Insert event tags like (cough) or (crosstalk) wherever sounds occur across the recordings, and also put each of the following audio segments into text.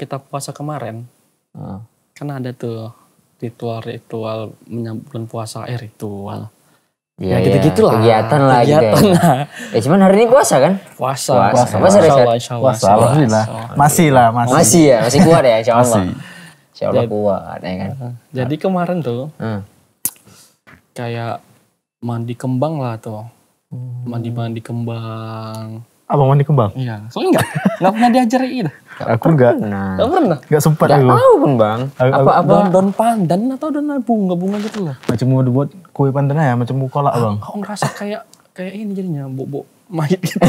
kita puasa kemarin, uh. kan ada tuh ritual-ritual menyambut puasa, eh ritual. Ya, nah, ya gitu-gitu lah. Kegiatan lah gitu. Ya. Lah. Ya cuman hari ini puasa kan? Puasa. Puasa. puasa. puasa. Puasa. Puasa. Alhamdulillah. Masih lah, masih. Masih ya, masih kuat ya insya Allah. Insya Allah kuat ya kan. Jadi nah. kemarin tuh, hmm. kayak mandi kembang lah tuh. Hmm. Mandi-mandi kembang. Abang mandi kembang? Iya. Soalnya enggak, enggak pernah diajarin. Gitu aku nggak nggak pernah Enggak sempat gak aku tahu pun bang aku, apa apa daun, daun pandan atau daun bunga bunga gitu lah macam mau dibuat kue pandan ya macam kolak ah, bang kau ngerasa kayak kayak ini jadinya bobo, mayit gitu.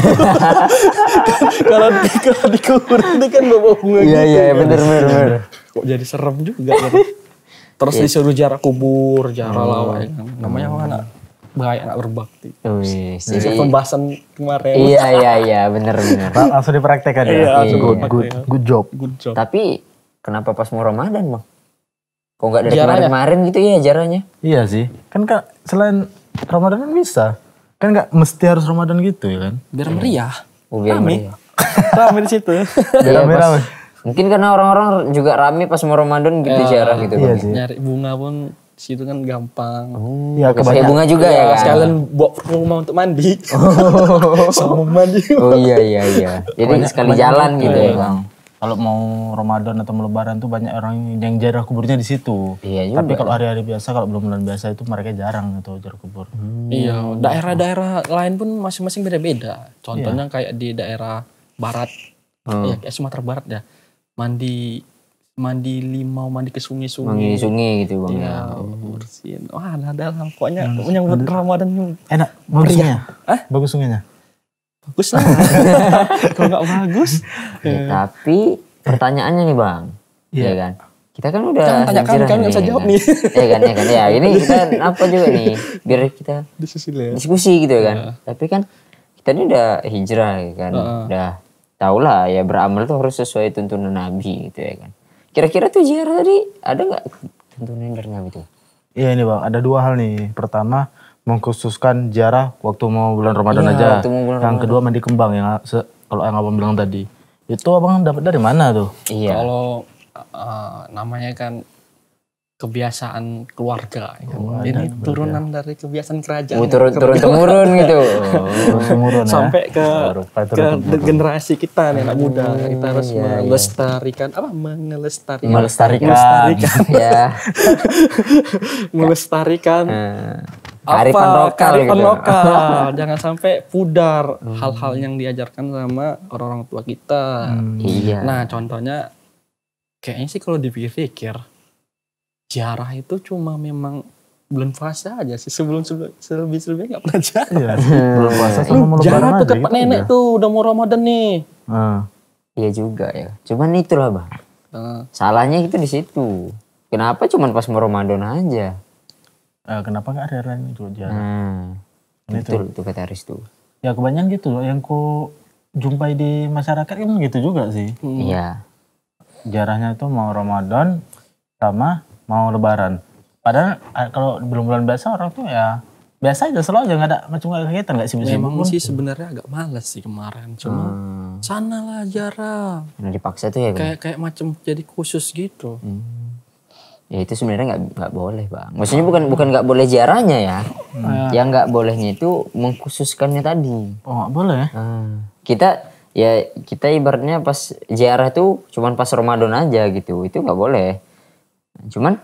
(laughs) kalau di kalau dikubur itu kan bobo bunga iya, gitu. Iya iya benar benar benar. Kok jadi serem juga kan. Terus iya. disuruh jarak kubur, jarak oh. Ya kan. Namanya apa hmm. anak? bahaya gak berbakti. Wih, oh, iya, iya, jadi iya. pembahasan kemarin. Iya iya iya benar benar. (laughs) langsung dipraktekkan ya. Iya, iya. Good, good, good job. Good job. Tapi kenapa pas mau Ramadan bang? Kok nggak dari kemarin-kemarin gitu ya jaranya? Iya sih. Kan kak selain Ramadan kan bisa. Kan nggak mesti harus Ramadan gitu ya kan? Biar meriah. Oh, biar Rami. meriah. (laughs) rame di situ. Biar rame, rame. Mungkin karena orang-orang juga rame pas mau Ramadan gitu ya, jarang gitu. Iya bang. Ya. sih. Nyari bunga pun situ kan gampang. Oh, ya, kebanyakan bunga iya. juga ya. ya kan? Sekalian buat rumah untuk mandi. Oh. (laughs) Sama mandi. Oh iya iya iya. Jadi banyak, sekali banyak jalan gitu ya, ya, Bang. Kalau mau Ramadan atau mau Lebaran tuh banyak orang yang jarak kuburnya di situ. Iya juga. Tapi kalau hari-hari biasa, kalau belum bulan biasa itu mereka jarang itu jarak kubur. Hmm. Iya, daerah-daerah lain pun masing-masing beda-beda. Contohnya iya. kayak di daerah barat, hmm. ya, kayak Sumatera Barat ya, mandi mandi limau mandi ke sungai-sungai mandi sungai gitu bang ya, ya. bersihin wah ada dalam pokoknya punya ramadan enak bagus sungainya bagus sungainya bagus lah (laughs) kalau nggak bagus ya, ya. tapi pertanyaannya nih bang Iya ya kan kita kan udah Jangan tanya kamu, kan nggak bisa jawab nih. (laughs) Iya kan, iya kan, ya ini kita apa juga nih, biar kita diskusi, ya. diskusi gitu ya kan. Ya. Tapi kan kita ini udah hijrah ya kan, uh. udah tau lah ya beramal tuh harus sesuai tuntunan Nabi gitu ya kan. Kira-kira tuh JR tadi ada nggak tuntunan dari Nabi tuh? Iya ini bang, ada dua hal nih. Pertama mengkhususkan jarak waktu mau bulan Ramadan iya, aja. Waktu mau bulan yang Ramadan. kedua mandi kembang yang kalau yang abang bilang tadi. Itu abang dapat dari mana tuh? Iya. Kalau uh, namanya kan kebiasaan keluarga. Ya. Kan? Oh, ini turunan ya. dari kebiasaan kerajaan. Oh, turun, (laughs) gitu. oh, turun temurun gitu. Oh, temurun, Sampai ke, turun, ke temurun. generasi kita nih anak muda. Hmm, kita harus ya, melestarikan ya. apa? Mengelestarikan. Melestarikan. Melestarikan. (laughs) ya. (laughs) melestarikan. Hmm. Apa, lokal, gitu. lokal. jangan sampai pudar hmm. hal-hal hmm. yang diajarkan sama orang-orang tua kita. Hmm. Iya. Nah, contohnya kayaknya sih kalau dipikir-pikir jarah itu cuma memang belum puasa aja sih sebelum sebelum selebih selebihnya nggak pernah jarah. ya, bulan puasa sama mau lebaran tuh gitu nenek ya. tuh udah mau Ramadan nih. Uh. Iya juga ya. Cuman itulah bang. Uh. Salahnya itu di situ. Kenapa cuman pas mau Ramadan aja? Uh, kenapa nggak ada lain itu jarah? Hmm. Gitu. Betul itu kata Aris tuh. Ya kebanyakan gitu loh yang ku jumpai di masyarakat emang gitu juga sih. Hmm. Iya. Hmm. Jarahnya tuh mau Ramadan sama mau lebaran. Padahal kalau belum bulan biasa orang tuh ya biasa aja selalu aja nggak ada macam nggak kegiatan nggak sih biasanya. memang sih sebenarnya agak males sih kemarin cuma hmm. sana lah jarang nah, dipaksa tuh ya kayak kayak macam jadi khusus gitu hmm. ya itu sebenarnya nggak nggak boleh bang maksudnya bukan bukan nggak boleh jarahnya ya hmm. yang nggak bolehnya itu mengkhususkannya tadi oh boleh ya? hmm. kita ya kita ibaratnya pas ziarah tuh cuman pas Ramadan aja gitu itu nggak boleh Cuman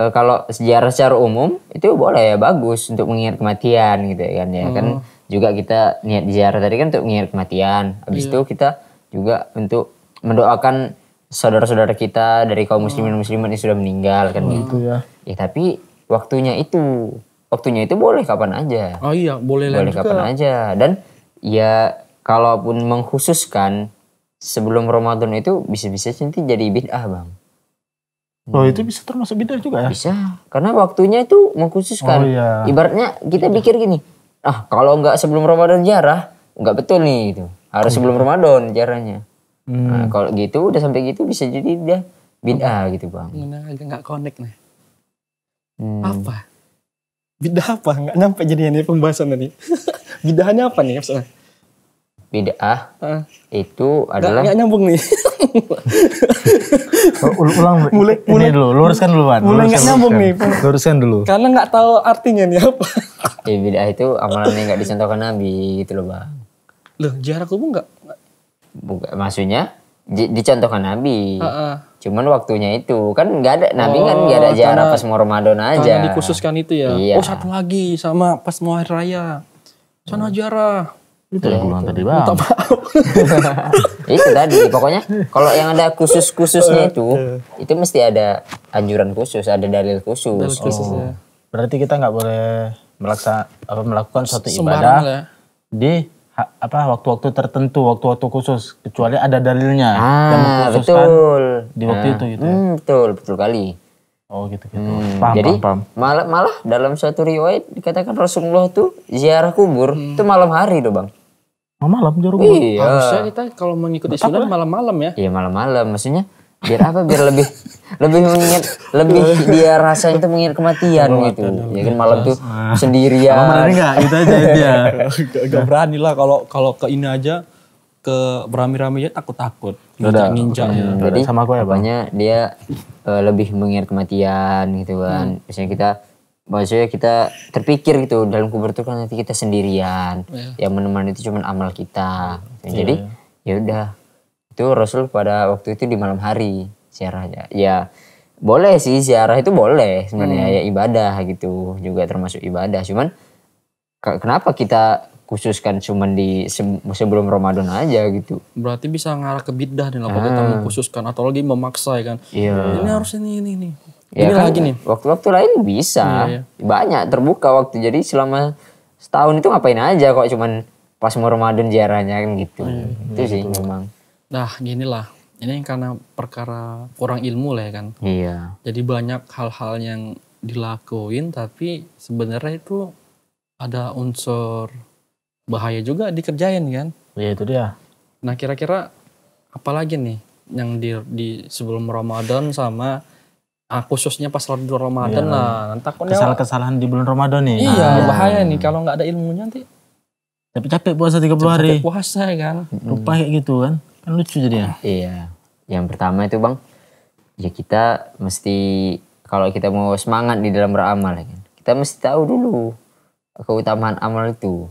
e, kalau sejarah secara umum itu boleh ya bagus untuk mengingat kematian gitu ya kan ya kan hmm. kan juga kita niat sejarah tadi kan untuk mengingat kematian. Habis yeah. itu kita juga untuk mendoakan saudara-saudara kita dari kaum hmm. muslimin muslimat yang sudah meninggal kan oh, gitu. ya. Ya tapi waktunya itu waktunya itu boleh kapan aja. Oh iya, boleh Boleh juga. kapan aja dan ya kalaupun mengkhususkan sebelum Ramadan itu bisa-bisa nanti jadi bid'ah, Bang. Oh itu hmm. bisa termasuk bidah juga ya? Bisa, karena waktunya itu mengkhususkan. Oh, iya. Ibaratnya kita gitu. pikir gini, ah kalau nggak sebelum Ramadan jarah, nggak betul nih itu. Harus iya. sebelum Ramadan jarahnya. Hmm. Nah, kalau gitu udah sampai gitu bisa jadi dia bid'ah gitu bang. agak nggak connect nih. Hmm. Apa? Bid'ah apa? Nggak nampak jadinya nih pembahasan tadi. (laughs) Bid'ahnya apa nih bid'ah uh. itu adalah nggak nyambung nih (laughs) Ul ulang mulai, ini mulai, dulu luruskan dulu kan mulai nggak nyambung nih luruskan dulu karena nggak tahu artinya nih apa ya, bid'ah itu amalan yang nggak dicontohkan nabi gitu loh bang loh jarak kubur nggak bukan maksudnya di, dicontohkan nabi uh -uh. cuman waktunya itu kan nggak ada nabi oh, kan nggak ada oh, jarak pas mau ramadan aja karena dikhususkan itu ya iya. oh satu lagi sama pas mau hari raya sana hmm. jarak itu ya, gulungan tadi bang. (laughs) itu tadi. Pokoknya kalau yang ada khusus-khususnya iya. itu, itu mesti ada anjuran khusus, ada dalil khusus. Dalil oh. khusus ya. Berarti kita nggak boleh melaksa, apa, melakukan suatu ibadah ya. di ha, apa waktu-waktu tertentu, waktu-waktu khusus, kecuali ada dalilnya ah, yang betul. di waktu nah, itu gitu. Ya? Hmm, betul, betul kali. Oh gitu gitu. Hmm, paham, jadi paham, paham. malah malah dalam suatu riwayat dikatakan Rasulullah tuh ziarah kubur hmm. itu malam hari loh bang malam jarum iya. harusnya kita kalau mengikuti saudara sunat malam-malam ya iya malam-malam maksudnya biar apa biar lebih lebih mengingat lebih dia rasa itu mengingat kematian gitu ya kan malam tuh ah. sendirian malam nggak? gitu aja dia gitu ya. (laughs) gak berani lah kalau kalau ke ini aja ke beramai-ramai aja takut-takut nginjak-nginjak ya. jadi sama gue ya banyak dia eh, lebih mengingat kematian gitu kan hmm. misalnya kita maksudnya kita terpikir gitu dalam kubur itu kan nanti kita sendirian yeah. yang menemani itu cuman amal kita yeah. jadi yeah. ya udah itu Rasul pada waktu itu di malam hari siarahnya ya boleh sih siarah itu boleh sebenarnya hmm. ya ibadah gitu juga termasuk ibadah cuman kenapa kita khususkan cuman di sebelum Ramadan aja gitu. Berarti bisa ngarah ke bidah dan apa ah. kita khususkan atau lagi memaksa ya kan. Iya. Ini harus ini ini ini. Ya ini kan, lagi nih. Waktu-waktu lain bisa. Iya, iya. Banyak terbuka waktu. Jadi selama setahun itu ngapain aja kok cuman pas mau Ramadan jaranya kan gitu. Iya, iya. itu iya, sih betul. memang. Nah, ginilah. Ini karena perkara kurang ilmu lah ya kan. Iya. Jadi banyak hal-hal yang dilakuin tapi sebenarnya itu ada unsur bahaya juga dikerjain kan. Iya itu dia. Nah kira-kira apalagi nih yang di, di sebelum Ramadan sama ah khususnya pas di bulan Ramadan ya. lah. Nanti takutnya kesalahan-kesalahan di bulan Ramadan nih. Iya, nah, bahaya nih kalau nggak ada ilmunya nanti. Tapi capek puasa 30 hari. Capek puasa ya kan. Lupa kayak gitu kan. Kan lucu jadi ya iya. Yang pertama itu Bang, ya kita mesti kalau kita mau semangat di dalam beramal ya kan. Kita mesti tahu dulu keutamaan amal itu.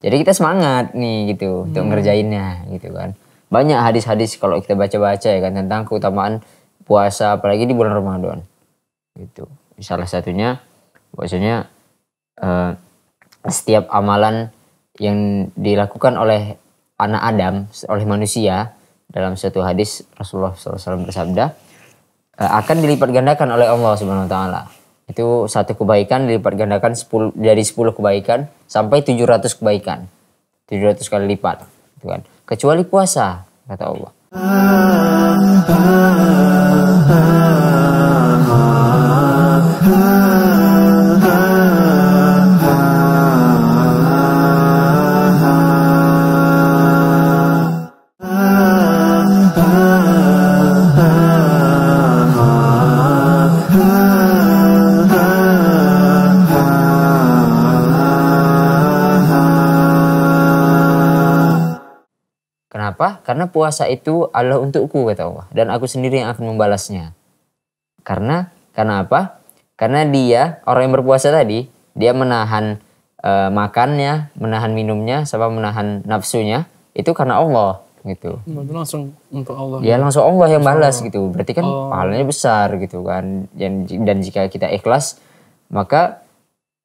Jadi kita semangat nih gitu hmm. untuk ngerjainnya gitu kan. Banyak hadis-hadis kalau kita baca-baca ya kan tentang keutamaan puasa apalagi di bulan Ramadan gitu salah satunya bahwasanya uh, eh, setiap amalan yang dilakukan oleh anak Adam oleh manusia dalam satu hadis Rasulullah SAW bersabda uh, akan dilipat gandakan oleh Allah Subhanahu Wa Taala itu satu kebaikan dilipat gandakan 10, dari 10 kebaikan sampai 700 kebaikan 700 kali lipat gitu kan kecuali puasa kata Allah ah, ah. ah, ah, ah, ah. Karena puasa itu Allah untukku kata Allah dan aku sendiri yang akan membalasnya. Karena karena apa? Karena dia orang yang berpuasa tadi dia menahan e, makannya, menahan minumnya, sama menahan nafsunya itu karena Allah gitu. langsung untuk Allah. Ya langsung Allah yang balas gitu. Berarti kan oh. pahalanya besar gitu kan. Dan, dan jika kita ikhlas maka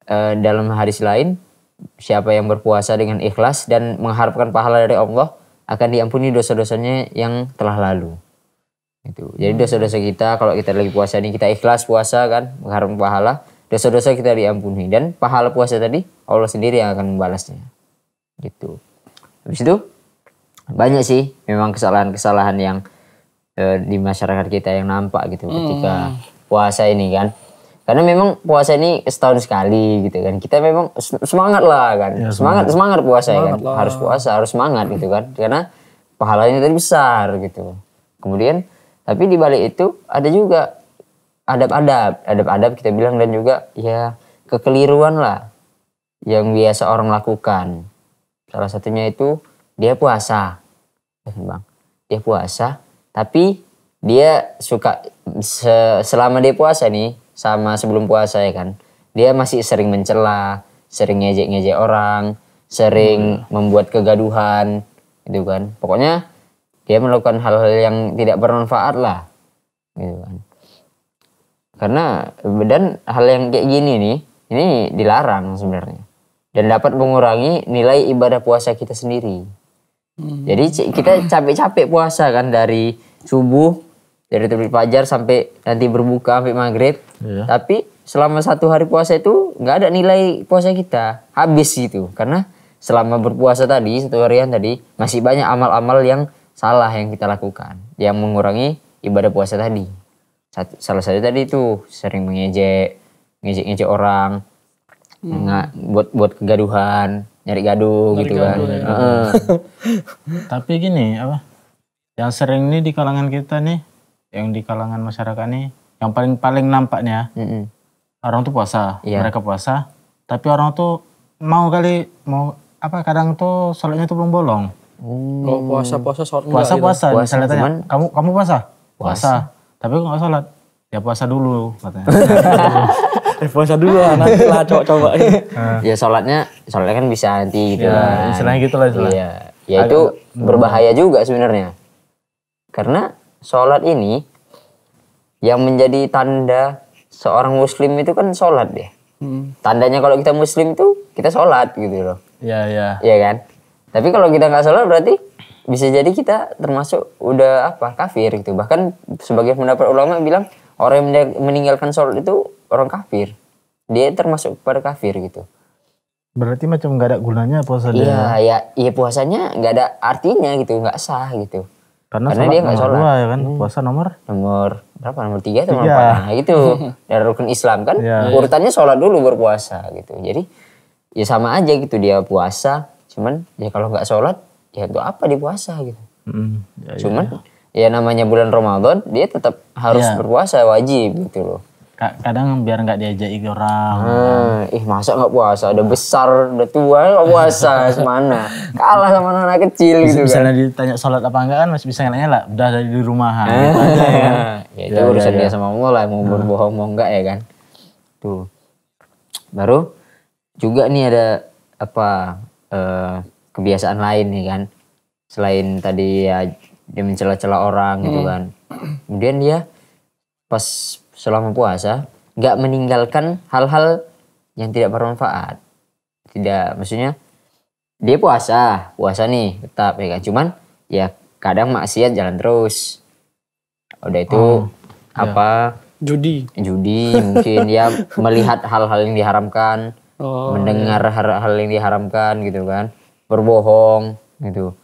e, dalam hadis lain siapa yang berpuasa dengan ikhlas dan mengharapkan pahala dari Allah akan diampuni dosa-dosanya yang telah lalu. Itu. Jadi hmm. dosa-dosa kita kalau kita lagi puasa ini kita ikhlas puasa kan mengharap pahala, dosa-dosa kita diampuni dan pahala puasa tadi Allah sendiri yang akan membalasnya. Gitu. Habis itu banyak sih memang kesalahan-kesalahan yang e, di masyarakat kita yang nampak gitu hmm. ketika puasa ini kan karena memang puasa ini setahun sekali gitu kan kita memang semangat lah kan ya, semangat semangat puasa semangat ya kan lah. harus puasa harus semangat gitu kan karena pahalanya tadi besar gitu kemudian tapi di balik itu ada juga adab-adab adab-adab kita bilang dan juga ya kekeliruan lah yang biasa orang lakukan salah satunya itu dia puasa ya, bang dia puasa tapi dia suka selama dia puasa nih sama sebelum puasa ya kan. Dia masih sering mencela, sering ngejek-ngejek orang, sering hmm. membuat kegaduhan gitu kan. Pokoknya dia melakukan hal-hal yang tidak bermanfaat lah gitu kan. Karena dan hal yang kayak gini nih, ini dilarang sebenarnya. Dan dapat mengurangi nilai ibadah puasa kita sendiri. Hmm. Jadi kita capek-capek puasa kan dari subuh dari terbit fajar sampai nanti berbuka sampai maghrib Iya. Tapi selama satu hari puasa itu nggak ada nilai puasa kita habis gitu karena selama berpuasa tadi satu harian tadi masih banyak amal-amal yang salah yang kita lakukan yang mengurangi ibadah puasa tadi. Satu, salah satu tadi itu sering mengejek, ngejek-ngejek orang, hmm. nggak buat buat kegaduhan, nyari gaduh nyari gitu kan. gaduh, kan. Ya. Uh. (laughs) Tapi gini apa? Yang sering nih di kalangan kita nih, yang di kalangan masyarakat nih yang paling paling nampaknya mm-hmm. orang tuh puasa yeah. mereka puasa tapi orang tuh mau kali mau apa kadang tuh sholatnya tuh belum bolong hmm. oh, puasa puasa sholat puasa gitu. puasa, puasa misalnya tanya kamu kamu puasa puasa, puasa. tapi kok nggak sholat ya puasa dulu katanya (laughs) eh, puasa dulu lah nanti lah coba coba (laughs) (laughs) ya sholatnya sholatnya kan bisa nanti gitu ya, kan. istilahnya gitu lah istilahnya iya. ya itu berbahaya juga sebenarnya karena sholat ini yang menjadi tanda seorang muslim itu kan sholat deh. Hmm. Tandanya kalau kita muslim tuh kita sholat gitu loh. Iya iya. Iya kan. Tapi kalau kita nggak sholat berarti bisa jadi kita termasuk udah apa kafir gitu. Bahkan sebagai pendapat ulama bilang orang yang meninggalkan sholat itu orang kafir. Dia termasuk pada kafir gitu. Berarti macam nggak ada gunanya puasa dia. Iya, ya, iya puasanya nggak ada artinya gitu, nggak sah gitu. Karena, Karena dia nggak sholat. Dua, ya kan? Hmm. Puasa nomor? Nomor berapa? Nomor tiga atau nomor empat? Nah itu (laughs) dari rukun Islam kan yeah. urutannya sholat dulu berpuasa gitu. Jadi ya sama aja gitu dia puasa. Cuman ya kalau nggak sholat ya untuk apa dia puasa gitu. Hmm. Ya, ya cuman ya. ya namanya bulan Ramadan dia tetap harus yeah. berpuasa wajib gitu loh kadang biar nggak diajak orang. Hmm, ih masa nggak puasa? Udah besar, udah tua nggak puasa, semana (laughs) kalah sama anak, -anak kecil bisa, gitu kan. Misalnya ditanya sholat apa enggak kan masih bisa nanya lah, udah dari di rumahan. Ah, gitu ya. kan? (laughs) ya, itu ya, urusan ya, dia ya. sama Allah lah, mau hmm. berbohong mau enggak ya kan. Tuh, baru juga nih ada apa eh, kebiasaan lain nih kan, selain tadi ya dia mencela-cela orang gitu hmm. gitu kan. Kemudian dia pas selama puasa nggak meninggalkan hal-hal yang tidak bermanfaat. Tidak, maksudnya dia puasa, puasa nih tetap ya kan. Cuman ya kadang maksiat jalan terus. Udah itu oh, iya. apa? Ya. Judi. Judi mungkin ya (laughs) melihat hal-hal yang diharamkan, oh, mendengar iya. hal-hal ya. yang diharamkan gitu kan, berbohong gitu.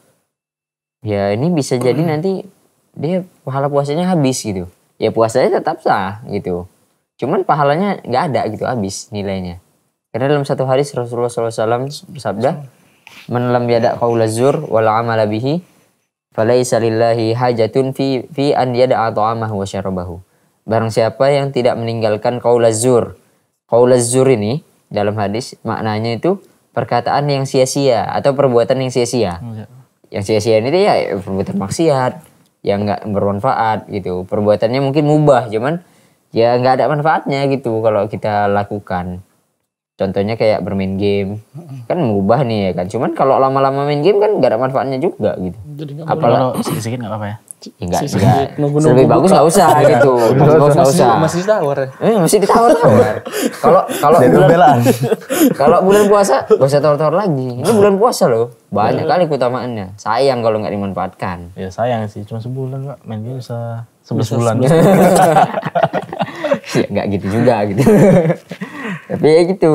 Ya ini bisa jadi (clears throat) nanti dia pahala puasanya habis gitu ya puasanya tetap sah gitu. Cuman pahalanya nggak ada gitu habis nilainya. Karena dalam satu hari Rasulullah SAW bersabda, "Man lam yada qaula zur wal amala bihi falaisa lillahi hajatun fi fi an yada ta'amahu wa syarabahu." Barang siapa yang tidak meninggalkan qaula zur. Qaula zur ini dalam hadis maknanya itu perkataan yang sia-sia atau perbuatan yang sia-sia. Iya. Yang sia-sia ini ya perbuatan maksiat, yang nggak bermanfaat gitu perbuatannya mungkin mubah cuman ya nggak ada manfaatnya gitu kalau kita lakukan contohnya kayak bermain game kan mubah nih ya kan cuman kalau lama-lama main game kan nggak ada manfaatnya juga gitu apalagi sedikit-sedikit nggak apa-apa ya enggak sih enggak nunggu, iya. gitu. lebih bagus nggak usah gitu nggak usah usah masih ditawar ya? eh masih ditawar tawar kalau kalau bulan kalau bulan puasa gak usah tawar tawar lagi ini bulan puasa loh banyak iya. kali keutamaannya sayang kalau nggak dimanfaatkan ya sayang sih cuma sebulan nggak main game bisa sebelas bulan (laughs) ya nggak gitu juga gitu tapi ya gitu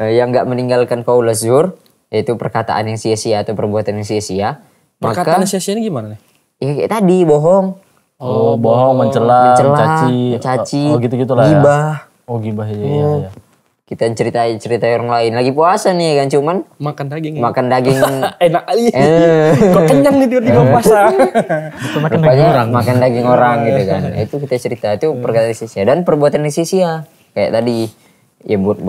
eh, yang nggak meninggalkan Paulus Zur yaitu perkataan yang sia-sia atau perbuatan yang sia-sia perkataan sia-sia ini gimana nih ya kayak tadi bohong oh, bohong mencela caci mencaci, mencaci oh, gitu gitulah ya. gibah ya. oh gibah ya, hmm. ya, ya kita ceritain cerita orang lain lagi puasa nih kan cuman makan daging ya? makan daging (laughs) enak kali eh. kok kenyang nih tiba-tiba eh. puasa (laughs) makan daging orang makan daging orang gitu eh. kan itu kita cerita itu perkataan sisi dan perbuatan sisi ya kayak tadi ya buat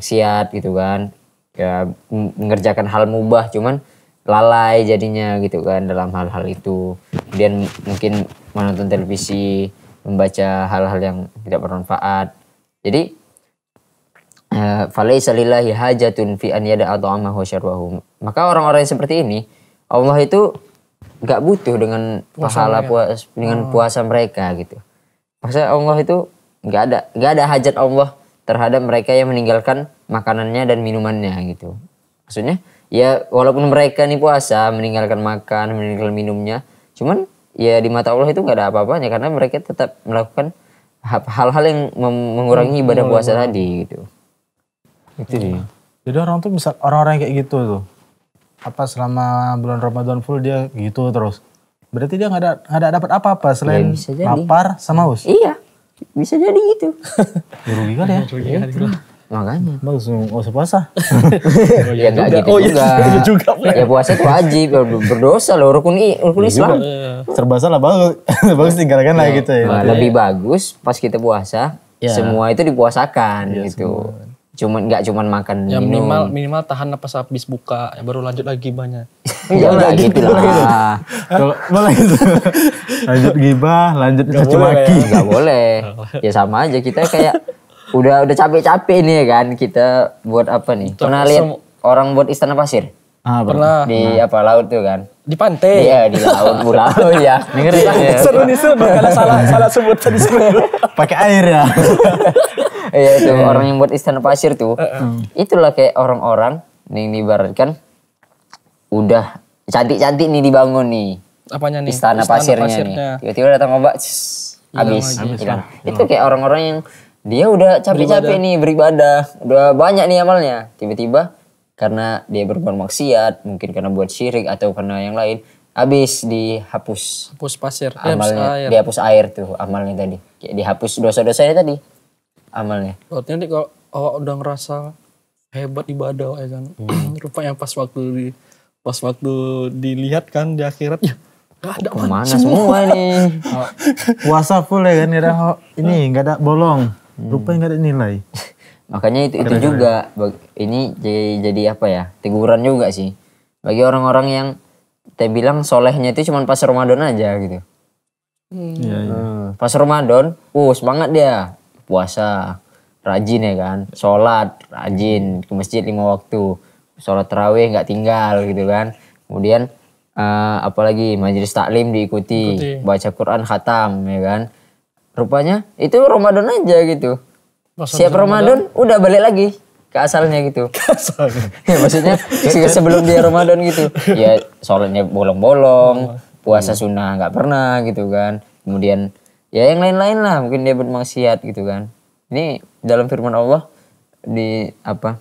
maksiat gitu kan ya mengerjakan hal mubah cuman lalai jadinya gitu kan dalam hal-hal itu kemudian mungkin menonton televisi membaca hal-hal yang tidak bermanfaat jadi eh, falaisa lillahi hajatun fi an yada'a maka orang-orang yang seperti ini Allah itu nggak butuh dengan pahala puas dengan oh. puasa mereka gitu maksudnya Allah itu nggak ada nggak ada hajat Allah terhadap mereka yang meninggalkan makanannya dan minumannya gitu maksudnya ya walaupun mereka nih puasa meninggalkan makan meninggalkan minumnya cuman ya di mata Allah itu nggak ada apa-apanya karena mereka tetap melakukan hal-hal yang mengurangi hmm, ibadah puasa tadi gitu itu dia jadi orang tuh bisa orang-orang kayak gitu tuh apa selama bulan Ramadan full dia gitu terus berarti dia nggak ada nggak ada dapat apa-apa ya, selain ya, lapar sama haus iya bisa jadi gitu. Merugikan (laughs) ya. Makanya. bagus nggak oh, usah puasa. (laughs) Ya ya, gitu oh, iya ya enggak gitu oh, juga. (laughs) Iya juga. ya puasa itu wajib, berdosa loh, rukun, i, rukun iya Islam. Serba salah bagus, (laughs) bagus tinggalkan lah iya. gitu ya. Nah, lebih bagus pas kita puasa, ya. semua itu dipuasakan ya, gitu. Semua cuman nggak cuman makan ya, minum. minimal minimal tahan napas habis buka ya baru lanjut lagi banyak ya udah gitu, gitu lah kalau gitu. lanjut gibah lanjut cuci maki nggak boleh ya sama aja kita kayak udah udah capek-capek nih ya kan kita buat apa nih? Tuh, Pernah lihat orang buat istana pasir? Ah, pernah. Di nah. apa laut tuh kan? Di pantai. Iya, di laut, (laughs) pulau ya. Dengar ya. Seru nih seru kalau salah salah sebut tadi (laughs) Pakai air ya. (laughs) Iya itu iya. orang yang buat istana pasir tuh. Uh-uh. Itulah kayak orang-orang nih yang dibaratkan udah cantik-cantik nih dibangun nih. Apanya nih? Istana, istana pasirnya, pasirnya nih. Tiba-tiba datang ombak, iya, habis, Ya, Itu kayak orang-orang yang dia udah capek-capek nih beribadah udah banyak nih amalnya tiba-tiba karena dia berbuat maksiat mungkin karena buat syirik atau karena yang lain habis dihapus hapus pasir iya, amalnya dihapus air tuh amalnya tadi kayak dihapus dosa-dosanya tadi amalnya berarti nanti kalau awak udah ngerasa hebat ibadah ya kan hmm. (clears throat) rupanya pas waktu di pas waktu dilihat kan di akhirat ya Gak ada Kemana semua, semua nih. Oh. Puasa full ya kan, oh, ini gak ada bolong. Rupanya nggak ada nilai. (laughs) Makanya itu itu juga ini jadi, jadi apa ya? Teguran juga sih bagi orang-orang yang teh bilang solehnya itu cuma pas Ramadan aja gitu. Iya. Iya, iya. Hmm. Ya, ya. Pas Ramadan, uh semangat dia puasa, rajin ya kan, sholat rajin ke masjid lima waktu, sholat terawih nggak tinggal gitu kan. Kemudian uh, apalagi majelis taklim diikuti, Ikuti. baca Quran khatam ya kan Rupanya itu Ramadan aja gitu. Masa Siap Ramadan, Ramadan udah balik lagi ke asalnya gitu. Ke asalnya. (laughs) ya, maksudnya sebelum dia Ramadan gitu. (laughs) Ya sholatnya bolong-bolong, puasa iya. sunnah nggak pernah gitu kan. Kemudian ya yang lain-lain lah mungkin dia bermaksiat gitu kan. Ini dalam firman Allah di apa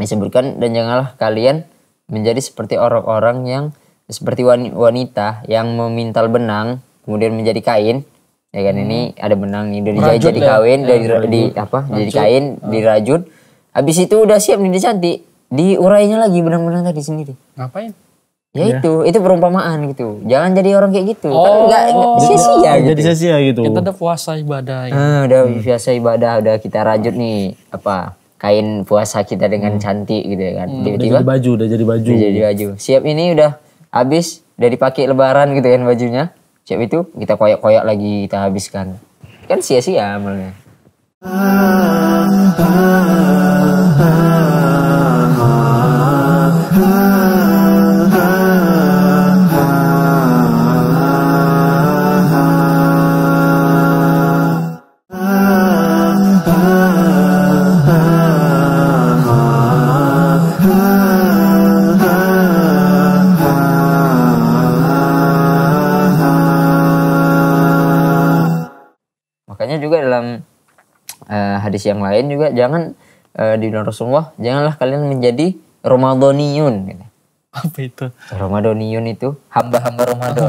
disebutkan dan janganlah kalian menjadi seperti orang-orang yang seperti wanita yang memintal benang kemudian menjadi kain ya kan hmm. ini ada benang ini dari jahit jadi kawin iya, dari eh, di apa jadi kain uh. Ah. dirajut habis itu udah siap nih cantik diurainya lagi benang-benang tadi sendiri ngapain ya, ya itu itu perumpamaan gitu jangan jadi orang kayak gitu oh, kan enggak, enggak sia-sia gitu. jadi sia-sia gitu kita udah puasa ibadah ya. ah, udah hmm. puasa ibadah udah kita rajut nih apa kain puasa kita dengan hmm. cantik gitu ya kan hmm. tiba-tiba udah jadi baju udah jadi baju udah jadi baju siap ini udah habis dari pakai lebaran gitu kan bajunya cewek itu kita koyak-koyak lagi kita habiskan kan sia-sia amalnya ah, ah, ah, ah, ah. makanya juga dalam uh, hadis yang lain juga jangan uh, di bulan Rasulullah janganlah kalian menjadi Ramadaniyun gitu. Apa itu? Ramadaniyun itu hamba-hamba Ramadan.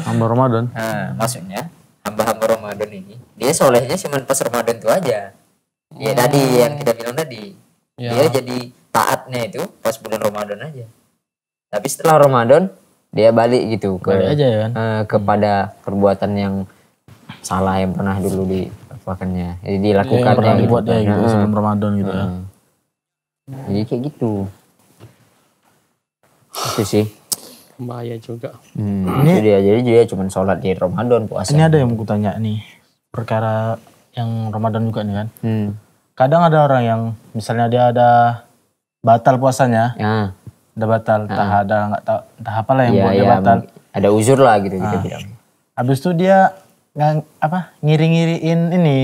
hamba Ramadan. Nah, maksudnya hamba-hamba Ramadan ini dia solehnya cuma pas Ramadan itu aja. Dia ya, hmm. Oh. tadi yang kita bilang tadi. Ya. Dia jadi taatnya itu pas bulan Ramadan aja. Tapi setelah Ramadan dia balik gitu ke balik aja ya kan? Uh, kepada perbuatan yang salah yang pernah dulu dilakukannya jadi eh, dilakukan ya, yang gitu, dibuat ya gitu hmm. Ramadan gitu hmm. ya jadi kayak gitu itu sih bahaya juga hmm, ini, Jadi dia jadi dia cuma sholat di Ramadan puasa ini ada yang mau tanya nih perkara yang Ramadan juga nih kan hmm. kadang ada orang yang misalnya dia ada batal puasanya ya. ada batal ya. entah ada nggak tahu entah apa yang ya, buat ya, batal ada uzur lah gitu gitu bilang ah, gitu. iya. habis itu dia ngang, apa ngiring ngiriin ini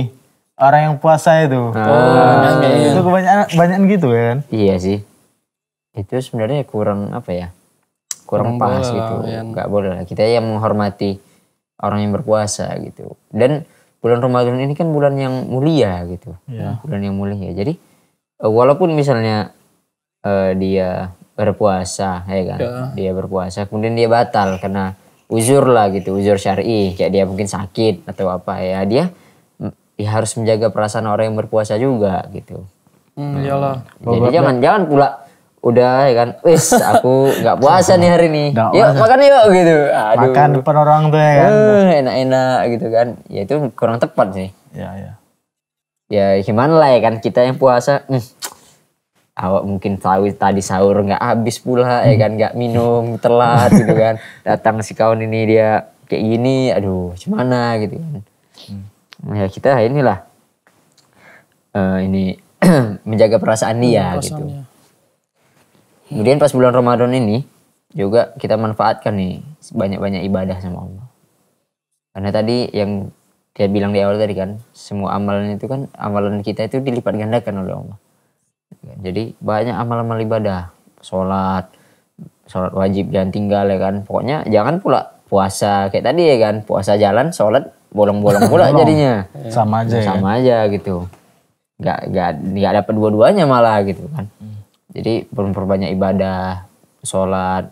orang yang puasa itu. Ah. Oh, itu iya, iya. kebanyakan banyak gitu kan? Iya sih. Itu sebenarnya kurang apa ya? Kurang, pas gitu. Iya. nggak Gak boleh lah. Kita yang menghormati orang yang berpuasa gitu. Dan bulan Ramadan ini kan bulan yang mulia gitu. Yeah. Bulan yang mulia. Jadi eh, walaupun misalnya uh, dia berpuasa ya kan? Yeah. Dia berpuasa kemudian dia batal karena uzur lah gitu, uzur syari, kayak dia mungkin sakit atau apa ya dia dia ya harus menjaga perasaan orang yang berpuasa juga gitu. Hmm, iyalah. Jadi jangan jangan pula udah ya kan, wis aku nggak puasa nih hari ini. Yuk makan yuk gitu. Aduh. Makan depan orang tuh ya kan. Eh, enak-enak gitu kan. Ya itu kurang tepat sih. Ya ya. Ya gimana lah ya kan kita yang puasa, hmm awak mungkin tahu tadi sahur nggak habis pula ya kan nggak minum telat gitu kan (laughs) datang si kawan ini dia kayak gini aduh gimana gitu kan hmm. ya kita inilah uh, ini (clears throat) menjaga perasaan dia gitu ya. kemudian pas bulan Ramadan ini juga kita manfaatkan nih banyak-banyak ibadah sama Allah karena tadi yang dia bilang di awal tadi kan semua amalan itu kan amalan kita itu dilipat gandakan oleh Allah Ya, jadi banyak amal-amal ibadah sholat sholat wajib jangan tinggal ya kan pokoknya jangan pula puasa kayak tadi ya kan puasa jalan sholat bolong-bolong pula jadinya iya. sama aja ya. sama aja gitu nggak nggak nggak dapat dua-duanya malah gitu kan hmm. jadi perbanyak ibadah sholat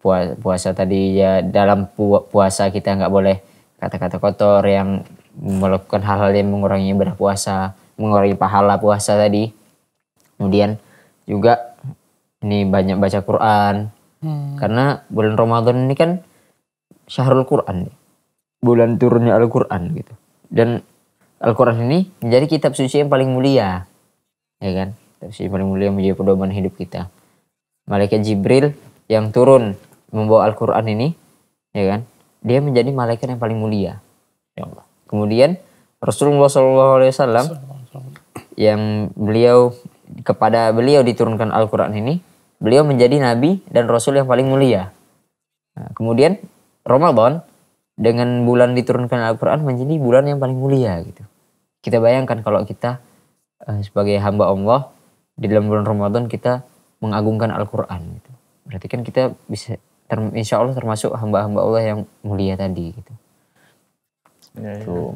puasa, puasa tadi ya dalam puasa kita nggak boleh kata-kata kotor yang melakukan hal-hal yang mengurangi ibadah puasa mengurangi pahala puasa tadi kemudian juga ini banyak baca Quran hmm. karena bulan Ramadan ini kan syahrul Quran bulan turunnya Al-Quran gitu dan Al-Quran ini menjadi kitab suci yang paling mulia ya kan kitab suci yang paling mulia menjadi pedoman hidup kita malaikat Jibril yang turun membawa Al-Quran ini ya kan dia menjadi malaikat yang paling mulia ya Allah kemudian Rasulullah SAW yang beliau kepada beliau diturunkan Al-Quran ini, beliau menjadi nabi dan rasul yang paling mulia. Nah, kemudian Ramadan dengan bulan diturunkan Al-Quran menjadi bulan yang paling mulia gitu. Kita bayangkan kalau kita eh, sebagai hamba Allah di dalam bulan Ramadan kita mengagungkan Al-Quran gitu. Berarti kan kita bisa insya Allah termasuk hamba-hamba Allah yang mulia tadi gitu. Ya, Tuh.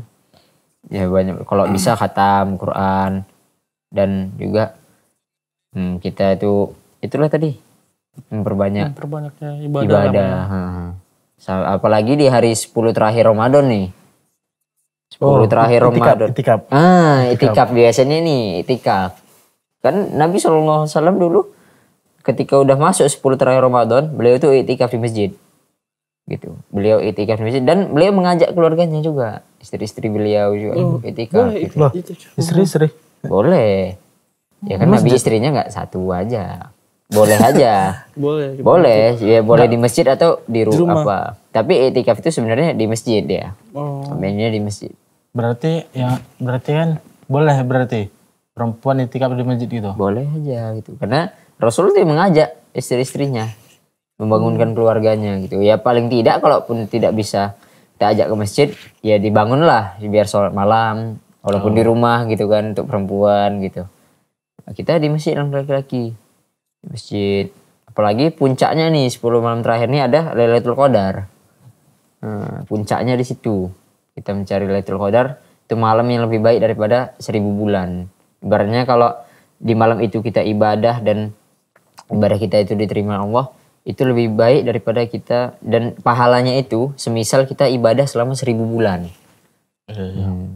ya banyak kalau bisa khatam Quran dan juga hmm, kita itu itulah tadi memperbanyak memperbanyak ibadah, ibadah. Hmm. hmm. apalagi di hari 10 terakhir Ramadan nih 10 oh, terakhir Ramadan itikaf. ah itikaf, itikaf biasanya nih itikaf kan Nabi Shallallahu Alaihi Wasallam dulu ketika udah masuk 10 terakhir Ramadan beliau itu itikaf di masjid gitu. Beliau itikaf di masjid dan beliau mengajak keluarganya juga, istri-istri beliau juga oh, itikaf. Boleh, gitu. Istri-istri. Boleh. Ya kan Nabi istrinya nggak satu aja. Boleh aja. (laughs) boleh. Gitu. Boleh, ya boleh nah, di masjid atau di, ru di rumah apa. Tapi etikaf itu sebenarnya di masjid ya. Oh. Sebenarnya di masjid. Berarti ya berarti kan boleh berarti perempuan etikaf di masjid gitu. Boleh aja gitu. Karena Rasul itu mengajak istri-istrinya membangunkan keluarganya gitu. Ya paling tidak kalaupun tidak bisa kita ajak ke masjid, ya dibangunlah biar sholat malam walaupun oh. di rumah gitu kan untuk perempuan gitu kita di masjid laki-laki di masjid apalagi puncaknya nih 10 malam terakhir ini ada Lailatul Qadar hmm, puncaknya di situ kita mencari Lailatul Qadar itu malam yang lebih baik daripada seribu bulan ibaratnya kalau di malam itu kita ibadah dan ibadah kita itu diterima Allah itu lebih baik daripada kita dan pahalanya itu semisal kita ibadah selama seribu bulan iya, iya. hmm.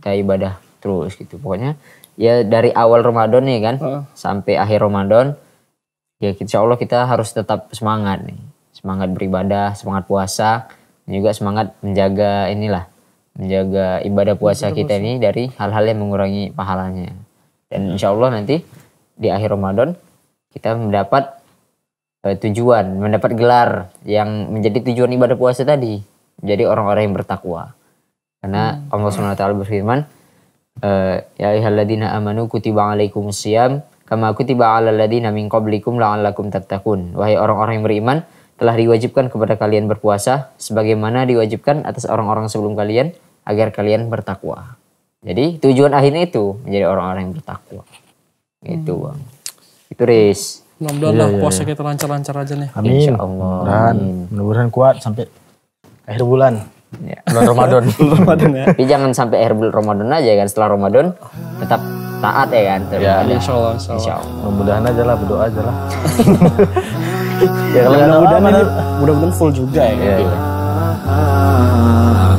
kita ibadah terus gitu pokoknya ya dari awal Ramadan nih ya kan uh. sampai akhir Ramadan ya insya Allah kita harus tetap semangat nih semangat beribadah semangat puasa dan juga semangat menjaga inilah menjaga ibadah puasa Betul, kita ini dari hal-hal yang mengurangi pahalanya dan insya Allah nanti di akhir Ramadan kita mendapat uh, tujuan mendapat gelar yang menjadi tujuan ibadah puasa tadi jadi orang-orang yang bertakwa karena hmm. Allah SWT berfirman Eh, ya ayyuhalladzina amanu kutiba alaikumusiyam kama kutiba alal ladzina min qablikum la'allakum tattaqun. Wahai orang-orang yang beriman, telah diwajibkan kepada kalian berpuasa sebagaimana diwajibkan atas orang-orang sebelum kalian agar kalian bertakwa. Jadi tujuan akhirnya itu menjadi orang-orang yang bertakwa. Gitu, hmm. Itu bang. Itu Riz. Mudah-mudahan lah iya, iya, puasa iya. kita lancar-lancar aja nih. Amin. Insya Allah. mudah-mudahan kuat sampai akhir bulan. Ya. Bulan (laughs) Ramadan. Bulan Ramadan ya. Tapi jangan sampai akhir bulan Ramadan aja kan. Setelah Ramadan tetap taat ya kan. Terus ya, ya. insya Allah. Insya Allah. Mudah-mudahan aja lah, berdoa aja lah. (laughs) ya kalau mudah-mudahan mudah-mudahan full juga ya. ya, ya.